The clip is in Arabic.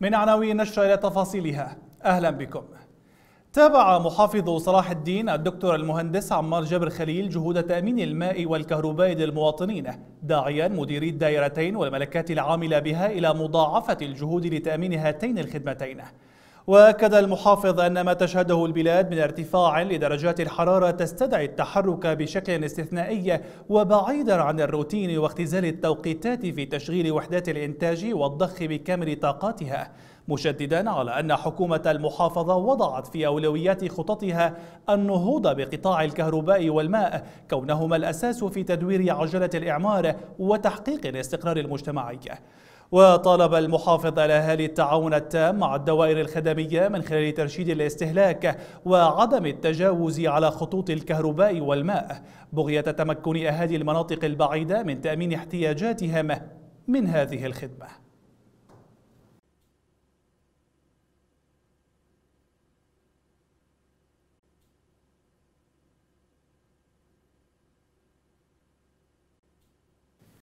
من عناوين النشرة إلى تفاصيلها أهلا بكم تابع محافظ صلاح الدين الدكتور المهندس عمار جبر خليل جهود تأمين الماء والكهرباء للمواطنين داعيا مديري الدائرتين والملكات العاملة بها إلى مضاعفة الجهود لتأمين هاتين الخدمتين وأكد المحافظ أن ما تشهده البلاد من ارتفاع لدرجات الحرارة تستدعي التحرك بشكل استثنائي وبعيدا عن الروتين واختزال التوقيتات في تشغيل وحدات الإنتاج والضخ بكامل طاقاتها مشددا على أن حكومة المحافظة وضعت في أولويات خططها النهوض بقطاع الكهرباء والماء كونهما الأساس في تدوير عجلة الإعمار وتحقيق الاستقرار المجتمعي وطالب المحافظ الأهالي التعاون التام مع الدوائر الخدمية من خلال ترشيد الاستهلاك وعدم التجاوز على خطوط الكهرباء والماء بغية تمكن أهالي المناطق البعيدة من تأمين احتياجاتهم من هذه الخدمه